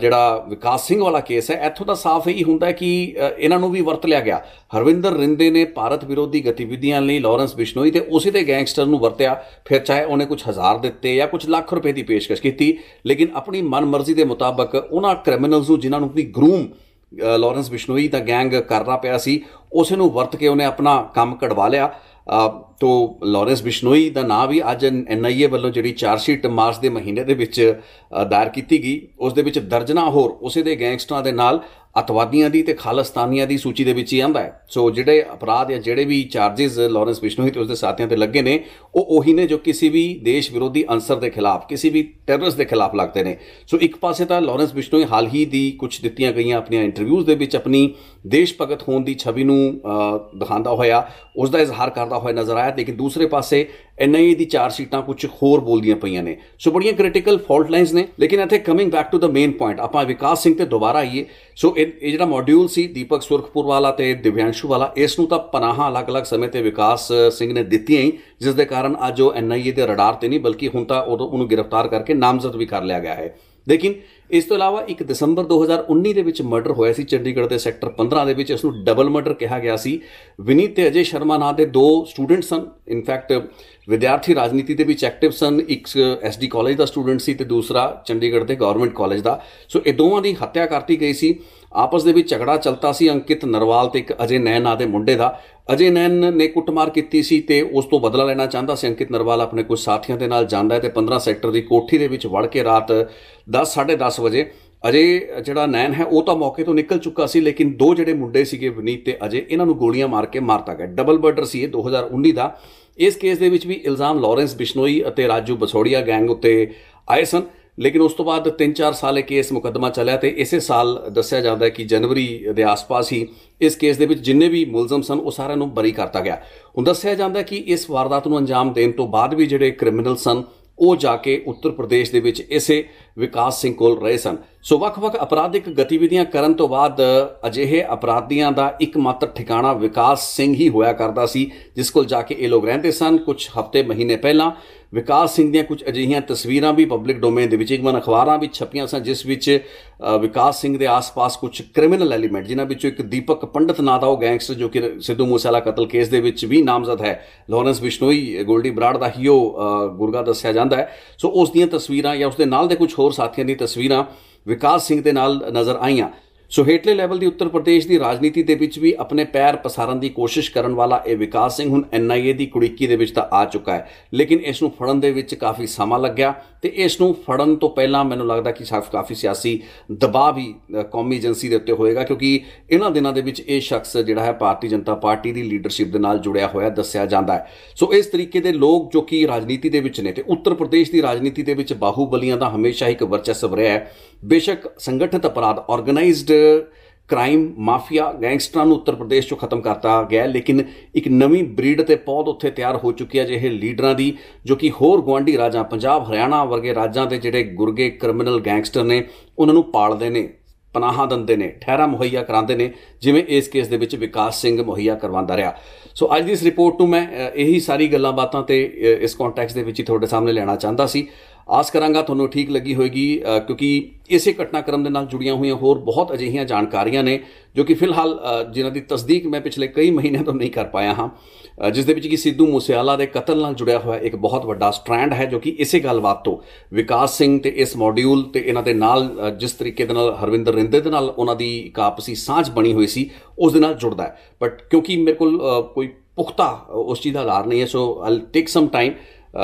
ਜਿਹੜਾ ਵਿਕਾਸ ਸਿੰਘ ਵਾਲਾ ਕੇਸ ਹੈ ਇੱਥੋਂ ਤਾਂ ਸਾਫ਼ ਹੀ ਹੁੰਦਾ ਕਿ ਇਹਨਾਂ ਨੂੰ ਵੀ ਵਰਤ ਲਿਆ ਗਿਆ ਹਰਵਿੰਦਰ ਰਿੰਦੇ ਨੇ ਭਾਰਤ ਵਿਰੋਧੀ ਗਤੀਵਿਧੀਆਂ ਲਈ ਲਾਰੈਂਸ ਬਿਸ਼ਨੋਈ ਹੋਈ ਤੇ ਉਸੇ ਤੇ ਗੈਂਗਸਟਰ ਨੂੰ ਵਰਤਿਆ ਫਿਰ ਚਾਹੇ ਉਹਨੇ ਕੁਝ ਹਜ਼ਾਰ ਦਿੱਤੇ ਜਾਂ ਕੁਝ ਲੱਖ ਰੁਪਏ ਦੀ ਪੇਸ਼ਕਸ਼ ਕੀਤੀ ਲੇਕਿਨ ਆਪਣੀ ਮਨਮਰਜ਼ੀ ਦੇ ਮੁਤਾਬਕ ਉਹਨਾਂ ਕ੍ਰਿਮੀਨਲਸ ਨੂੰ ਜਿਨ੍ਹਾਂ ਨੂੰ ਆਪਣੀ ਗਰੂਮ ਲਾਰੈਂਸ ਬਿਸ਼ਨੋਈ ਦਾ ਗੈਂਗ ਕਰਨਾ ਪਿਆ ਸੀ ਉਸੇ ਨੂੰ ਵਰਤ ਕੇ ਉਹਨੇ ਆਪਣਾ ਕੰਮ ਕਢਵਾ ਲਿਆ ਤੋਂ ਲਾਰੈਂਸ ਬਿਸ਼ਨੋਈ ਦਾ ਨਾਮ ਵੀ ਅੱਜ ਐਨਆਈਏ ਵੱਲੋਂ ਜਿਹੜੀ ਚਾਰ ਸ਼ੀਟ ਮਾਰਚ ਦੇ ਮਹੀਨੇ ਦੇ ਵਿੱਚ ਦਾਇਰ ਕੀਤੀ ਗਈ ਉਸ ਦੇ ਵਿੱਚ ਦਰਜਨਾ ਹੋਰ ਉਸੇ ਦੇ ਗੈਂਗਸਟਰਾਂ ਦੇ ਨਾਲ ਅਤਵਾਦੀਆਂ ਦੀ ਤੇ ਖਾਲਸਤਾਨੀਆਂ ਦੀ ਸੂਚੀ ਦੇ ਵਿੱਚ ਹੀ ਆਂਦਾ ਹੈ ਸੋ ਜਿਹੜੇ ਅਪਰਾਧ ਜਾਂ ਜਿਹੜੇ ਵੀ ਚਾਰजेस ਲਾਰੈਂਸ ਬਿਸ਼ਨੋਈ ਤੇ ਉਸਦੇ ਸਾਥੀਆਂ ਤੇ ਲੱਗੇ ਨੇ ਉਹ ਉਹੀ ਨੇ ਜੋ ਕਿਸੇ ਵੀ ਦੇਸ਼ ਵਿਰੋਧੀ ਅੰਸਰ ਦੇ ਖਿਲਾਫ ਕਿਸੇ ਵੀ ਟੈਰਰਿਸ ਦੇ ਖਿਲਾਫ ਲੱਗਦੇ ਨੇ ਸੋ ਇੱਕ ਪਾਸੇ ਤਾਂ ਲਾਰੈਂਸ ਬਿਸ਼ਨੋਈ ਹਾਲ ਹੀ ਦੀ ਕੁਝ ਦਿੱਤੀਆਂ ਗਈਆਂ ਆਪਣੀਆਂ ਇੰਟਰਵਿਊਜ਼ ਦੇ ਵਿੱਚ ਆਪਣੀ ਦੇਸ਼ ਭਗਤ ਹੋਣ ਦੀ ਛਵੀ ਨੂੰ ਦਿਖਾਉਂਦਾ ਹੋਇਆ ਉਸ ਦਾ ਇਜ਼ਹਾਰ ਕਰਦਾ ਹੋਇਆ ਨਜ਼ਰ ਹੈ ਲੇਕਿਨ ਦੂਸਰੇ ਪਾਸੇ ਐਨਆਈਏ ਦੀ ਚਾਰ ਸੀਟਾਂ ਕੁਝ ਹੋਰ ਬੋਲਦੀਆਂ ਪਈਆਂ ਨੇ ਸੋ ਬੜੀਆਂ ਕ੍ਰਿਟੀਕਲ ਫਾਲਟ ਲਾਈਨਸ ਨੇ ਲੇਕਿਨ ਇੱਥੇ coming back to the main point ਆਪਾਂ ਵਿਕਾਸ ਸਿੰਘ ਤੇ ਦੁਬਾਰਾ ਆਈਏ ਸੋ ਇਹ ਜਿਹੜਾ ਮੋਡਿਊਲ ਸੀ ਦੀਪਕ ਸੁਰਖਪੁਰ ਵਾਲਾ ਤੇ ਦਿਵਿਆਂਸ਼ੂ ਵਾਲਾ ਇਸ ਨੂੰ ਤਾਂ ਪਨਾਹਾਂ ਅਲੱਗ-ਅਲੱਗ ਸਮੇਂ ਤੇ ਵਿਕਾਸ ਸਿੰਘ ਨੇ ਦਿੱਤੀਆਂ ਹੀ ਜਿਸ ਦੇ ਕਾਰਨ ਅੱਜ ਉਹ ਐਨਆਈਏ ਦੇ ਰਡਾਰ ਤੇ ਨਹੀਂ ਬਲਕਿ ਹੁਣ ਤਾਂ ਉਹਨੂੰ ਗ੍ਰਿਫਤਾਰ ਕਰਕੇ ਨਾਮਜ਼ਦ ਵੀ ਕਰ ਲਿਆ ਗਿਆ ਹੈ ਲੇਕਿਨ ਇਸ ਤੋਂ ਇਲਾਵਾ 1 ਦਸੰਬਰ 2019 ਦੇ ਵਿੱਚ ਮਰਡਰ ਹੋਇਆ ਸੀ ਚੰਡੀਗੜ੍ਹ ਦੇ ਸੈਕਟਰ 15 ਦੇ ਵਿੱਚ ਇਸ ਨੂੰ ਡਬਲ ਮਰਡਰ ਕਿਹਾ ਗਿਆ ਸੀ ਵਿਨੀਤ ਤੇ ਅਜੇ ਸ਼ਰਮਾ ਨਾਂ ਦੇ ਦੋ ਸਟੂਡੈਂਟ ਸਨ ਇਨਫੈਕਟ ਵਿਦਿਆਰਥੀ ਰਾਜਨੀਤੀ ਦੇ ਵਿੱਚ ਐਕਟਿਵ ਸਨ ਇੱਕ ਐਸਡੀ ਕਾਲਜ ਦਾ ਸਟੂਡੈਂਟ ਸੀ ਤੇ ਦੂਸਰਾ ਚੰਡੀਗੜ੍ਹ ਦੇ ਗਵਰਨਮੈਂਟ ਕਾਲਜ ਦਾ ਸੋ ਇਹ ਦੋਵਾਂ ਦੀ ਹੱਤਿਆ ਕਰਤੀ ਗਈ ਸੀ ਆਪਸ ਦੇ ਵਿੱਚ ਝਗੜਾ ਚੱਲਤਾ ਸੀ ਅੰਕਿਤ ਨਰਵਾਲ ਤੇ ਇੱਕ ਅਜੇ ਨੈਨ ਨਾਂ ਦੇ ਮੁੰਡੇ ਦਾ ਅਜੇ ਨੈਨ ਨੇ ਕੁੱਟਮਾਰ ਕੀਤੀ ਸੀ ਤੇ ਉਸ ਤੋਂ ਬਦਲਾ ਲੈਣਾ ਚਾਹੁੰਦਾ ਸੀ ਅੰਕਿਤ ਨਰਵਾਲ ਆਪਣੇ ਕੁਝ ਸਾਥੀਆਂ ਦੇ ਨਾਲ ਜਾਂਦਾ ਹੈ ਤੇ 15 ਸੈਕਟਰ ਦੀ ਕੋਠੀ ਦੇ ਵਿੱਚ ਵੜ ਕੇ ਰਾਤ 10 10:30 ਵਜੇ ਅਜੇ ਜਿਹੜਾ ਨੈਨ ਹੈ ਉਹ ਤਾਂ ਮੌਕੇ ਤੋਂ ਨਿਕਲ ਚੁੱਕਾ ਸੀ ਲੇਕਿਨ ਦੋ ਜਿਹੜੇ ਮੁੰਡੇ ਸੀਗੇ ਵਨੀਤ ਤੇ ਅਜੇ ਇਹਨਾਂ ਨੂੰ ਗੋਲੀਆਂ ਮਾਰ ਕੇ ਮਾਰਤਾ ਗਿਆ ਡਬਲ ਮਰਡਰ ਸੀ ਇਹ 2019 ਦਾ ਇਸ ਕੇਸ ਦੇ ਵਿੱਚ ਵੀ ਇਲਜ਼ਾਮ ਲਾਰੈਂਸ ਬਿਸ਼ਨੋਈ ਅਤੇ ਰਾਜੂ ਬਸੋੜੀਆ ਗੈਂਗ ਉੱਤੇ ਆਏ ਸਨ ਲੇਕਿਨ ਉਸ ਤੋਂ ਬਾਅਦ 3-4 ਸਾਲ ਇਹ ਕੇਸ ਮੁਕੱਦਮਾ ਚੱਲਿਆ ਤੇ ਇਸੇ ਸਾਲ ਦੱਸਿਆ ਜਾਂਦਾ ਹੈ ਕਿ ਜਨਵਰੀ ਦੇ ਆਸ-ਪਾਸ ਹੀ ਇਸ ਕੇਸ ਦੇ ਵਿੱਚ ਜਿੰਨੇ ਵੀ ਮੁਲਜ਼ਮ ਸਨ ਉਹ ਸਾਰਿਆਂ ਨੂੰ ਬਰੀ ਕਰਤਾ ਗਿਆ ਹੁਣ ਦੱਸਿਆ ਜਾਂਦਾ ਹੈ ਕਿ ਇਸ ਵਾਰਦਾਤ ਨੂੰ ਅੰਜਾਮ ਦੇਣ ਤੋਂ ਬਾਅਦ ਵੀ ਜਿਹੜੇ ਕ੍ਰਿਮੀਨਲ ਸਨ ਉਹ ਜਾ ਕੇ ਉੱਤਰ ਪ੍ਰਦੇਸ਼ ਦੇ ਵਿੱਚ ਇਸੇ ਵਿਕਾਸ ਸਿੰਘ ਕੋਲ ਰਹੇ ਸਨ ਸੋ ਵੱਖ-ਵੱਖ ਅਪਰਾਧਿਕ ਗਤੀਵਿਧੀਆਂ ਕਰਨ ਤੋਂ ਬਾਅਦ ਅਜਿਹੇ ਅਪਰਾਧੀਆਂ ਦਾ ਇੱਕਮਾਤਰ ਠਿਕਾਣਾ ਵਿਕਾਸ ਸਿੰਘ ਹੀ ਹੋਇਆ ਕਰਦਾ ਸੀ ਜਿਸ ਕੋਲ ਜਾ ਕੇ ਇਹ ਲੋਕ ਰਹਿੰਦੇ ਸਨ ਕੁਝ ਹਫ਼ਤੇ ਮਹੀਨੇ ਪਹਿਲਾਂ ਵਿਕਾਸ ਸਿੰਘ ਦੀਆਂ ਕੁਝ ਅਜਿਹੀਆਂ ਤਸਵੀਰਾਂ ਵੀ ਪਬਲਿਕ ਡੋਮੇਨ ਦੇ ਵਿੱਚ ਇੱਕ ਮਨ ਅਖਬਾਰਾਂ ਵਿੱਚ ਛਪੀਆਂ ਸਨ ਜਿਸ ਵਿੱਚ ਵਿਕਾਸ ਸਿੰਘ ਦੇ ਆਸ-ਪਾਸ ਕੁਝ ਕ੍ਰਿਮੀਨਲ ਐਲੀਮੈਂਟ ਜਿਨ੍ਹਾਂ ਵਿੱਚੋਂ ਇੱਕ ਦੀਪਕ ਪੰਡਤ ਨਾਂ ਦਾ ਉਹ ਗੈਂਗਸਟਰ ਜੋ ਕਿ ਸਿੱਧੂ ਮੂਸੇਵਾਲਾ ਕਤਲ ਕੇਸ ਦੇ ਵਿੱਚ ਵੀ ਨਾਮਜ਼ਦ ਹੈ ਲਾਰੈਂਸ ਬਿਸ਼ਨੋਈ ਗੋਲਡੀ ਬਰਾੜ ਦਾ ਹੀ ਉਹ ਗੁਰਗਾ ਦੱਸਿਆ ਜਾਂਦਾ ਹੈ ਸੋ ਉਸ ਦੀਆਂ ਤਸਵੀਰਾਂ ਜਾਂ ਉਸ ਦੇ ਨਾਲ ਦੇ ਕੁਝ ਹੋਰ ਸਾਥੀਆਂ ਦੀਆਂ ਤਸਵੀਰਾਂ ਵਿਕਾਸ ਸਿੰਘ ਦੇ ਨਾਲ ਨਜ਼ਰ ਆਈਆਂ ਸੋ ਹੇਟਲੇ ਲੈਵਲ ਦੀ ਉੱਤਰ ਪ੍ਰਦੇਸ਼ ਦੀ ਰਾਜਨੀਤੀ ਦੇ ਵਿੱਚ ਵੀ ਆਪਣੇ ਪੈਰ ਪਸਾਰਨ ਦੀ ਕੋਸ਼ਿਸ਼ ਕਰਨ ਵਾਲਾ ਇਹ ਵਿਕਾਸ ਸਿੰਘ ਹੁਣ ਐਨਆਈਏ ਦੀ ਕੁੜੀਕੀ ਦੇ ਵਿੱਚ ਤਾਂ ਆ ਚੁੱਕਾ ਹੈ ਲੇਕਿਨ ਇਸ ਨੂੰ ਫੜਨ ਦੇ ਵਿੱਚ ਕਾਫੀ ਸਮਾਂ ਲੱਗਿਆ ਤੇ ਇਸ ਨੂੰ ਫੜਨ ਤੋਂ ਪਹਿਲਾਂ ਮੈਨੂੰ ਲੱਗਦਾ ਕਿ ਸਾਫ ਕਾਫੀ ਸਿਆਸੀ ਦਬਾਅ ਵੀ ਕੌਮੀ ਏਜੰਸੀ ਦੇ ਉੱਤੇ ਹੋਏਗਾ ਕਿਉਂਕਿ ਇਹਨਾਂ ਦਿਨਾਂ ਦੇ ਵਿੱਚ ਇਹ ਸ਼ਖਸ ਜਿਹੜਾ ਹੈ ਭਾਰਤੀ ਜਨਤਾ ਪਾਰਟੀ ਦੀ ਲੀਡਰਸ਼ਿਪ ਦੇ ਨਾਲ ਜੁੜਿਆ ਹੋਇਆ ਦੱਸਿਆ ਜਾਂਦਾ ਹੈ ਸੋ ਇਸ ਤਰੀਕੇ ਦੇ ਲੋਕ ਜੋ ਕਿ ਰਾਜਨੀਤੀ ਦੇ ਵਿੱਚ ਨੇ ਤੇ ਉੱਤਰ ਪ੍ਰਦੇਸ਼ ਦੀ ਰਾਜਨੀਤੀ ਦੇ ਵਿੱਚ ਬਾਹੂਬਲੀਆਂ ਦਾ ਹਮੇਸ਼ਾ ਇੱਕ ਵਰਚਸਵ ਰਿਹਾ ਹੈ ਬੇਸ਼ੱਕ ਸੰਗਠਿਤ ਅਪਰਾਧ ਆਰਗੇਨਾਈਜ਼ਡ ਕ੍ਰਾਈਮ ਮਾਫੀਆ ਗੈਂਗਸਟਰਾਂ ਨੂੰ ਉੱਤਰ ਪ੍ਰਦੇਸ਼ ਚੋਂ ਖਤਮ ਕਰਤਾ ਗਿਆ ਲੇਕਿਨ ਇੱਕ ਨਵੀਂ ਬਰੀਡ ਤੇ ਪੌਦ ਉੱਥੇ ਤਿਆਰ ਹੋ ਚੁੱਕੀ ਹੈ ਜਿਹੇ ਲੀਡਰਾਂ ਦੀ ਜੋ ਕਿ ਹੋਰ ਗਵਾਂਢੀ ਰਾਜਾਂ ਪੰਜਾਬ ਹਰਿਆਣਾ ਵਰਗੇ ਰਾਜਾਂ ਦੇ ਜਿਹੜੇ ਗੁਰਗੇ ਕ੍ਰਿਮੀਨਲ ਗੈਂਗਸਟਰ ਨੇ ਉਹਨਾਂ ਨੂੰ ਪਾਲਦੇ ਨੇ ਪਨਾਹਾਂ ਦਿੰਦੇ ਨੇ ਠਹਿਰਾ ਮੁਹੱਈਆ ਕਰਾਉਂਦੇ ਨੇ ਜਿਵੇਂ ਇਸ ਕੇਸ ਦੇ ਵਿੱਚ ਵਿਕਾਸ ਸਿੰਘ ਮੁਹੱਈਆ ਕਰਵਾਉਂਦਾ ਰਿਹਾ ਸੋ ਅੱਜ ਦੀ ਇਸ ਰਿਪੋਰਟ ਨੂੰ ਮੈਂ ਇਹੀ ਸਾਰੀ ਗੱਲਾਂ ਬਾਤਾਂ ਤੇ ਇਸ ਕੰਟੈਕਸਟ ਦੇ ਵਿੱਚ ਹੀ ਤੁਹਾਡੇ ਸਾਹਮਣੇ ਲੈਣਾ ਚਾਹੁੰਦਾ ਸੀ ਆਸ ਕਰਾਂਗਾ ਤੁਹਾਨੂੰ ਠੀਕ ਲੱਗੀ ਹੋਵੇਗੀ ਕਿਉਂਕਿ ਇਸੇ ਘਟਨਾਕ੍ਰਮ ਦੇ ਨਾਲ ਜੁੜੀਆਂ ਹੋਈਆਂ ਹੋਰ ਬਹੁਤ ਅਜਿਹੀਆਂ ਜਾਣਕਾਰੀਆਂ ਨੇ ਜੋ ਕਿ ਫਿਲਹਾਲ ਜਿਨ੍ਹਾਂ ਦੀ ਤਸਦੀਕ ਮੈਂ ਪਿਛਲੇ ਕਈ ਮਹੀਨਿਆਂ ਤੋਂ ਨਹੀਂ ਕਰ ਪਾਇਆ ਹਾਂ ਜਿਸ ਦੇ ਵਿੱਚ ਕਿ ਸਿੱਧੂ ਮੂਸੇਵਾਲਾ ਦੇ ਕਤਲ ਨਾਲ ਜੁੜਿਆ ਹੋਇਆ ਇੱਕ ਬਹੁਤ ਵੱਡਾ ਸਟ੍ਰੈਂਡ ਹੈ ਜੋ ਕਿ ਇਸੇ ਗੱਲਬਾਤ ਤੋਂ ਵਿਕਾਸ ਸਿੰਘ ਤੇ ਇਸ ਮੋਡਿਊਲ ਤੇ ਇਹਨਾਂ ਦੇ ਨਾਲ ਜਿਸ ਤਰੀਕੇ ਦੇ ਨਾਲ ਹਰਵਿੰਦਰ ਰਿੰਦੇ ਦੇ ਨਾਲ ਉਹਨਾਂ ਦੀ ਇੱਕ ਆਪਸੀ ਸਾਂਝ ਬਣੀ ਹੋਈ ਸੀ ਉਸ ਦੇ ਨਾਲ ਜੁੜਦਾ ਹੈ ਬਟ ਕਿਉਂਕਿ ਮੇਰੇ ਕੋਲ ਕੋਈ ਪੁਖਤਾ ਉਸ ਚੀਜ਼ ਦਾ ਆਧਾਰ ਨਹੀਂ ਹੈ ਸੋ ਆਈ ਟੇਕ ਸਮ ਟਾਈਮ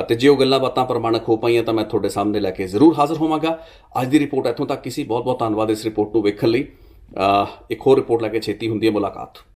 ਤੇ ਜੇ ਉਹ ਗੱਲਾਂ ਬਾਤਾਂ ਪ੍ਰਮਾਣਕ ਹੋ ਪਾਈਆਂ ਤਾਂ ਮੈਂ ਤੁਹਾਡੇ ਸਾਹਮਣੇ ਲੈ ਕੇ ਜ਼ਰੂਰ ਹਾਜ਼ਰ ਹੋਵਾਂਗਾ ਅੱਜ ਦੀ ਰਿਪੋਰਟ ਇੱਥੋਂ ਤੱਕ ਕਿਸੇ ਬਹੁਤ ਬਹੁਤ ਧੰਨਵਾਦ ਇਸ ਰਿਪੋਰਟ ਨੂੰ ਵੇਖਣ ਲਈ ਇੱਕ ਹੋਰ ਰਿਪੋਰਟ ਲੈ ਕੇ ਛੇਤੀ ਹੁੰਦੀ ਹੈ ਮੁਲਾਕਾਤ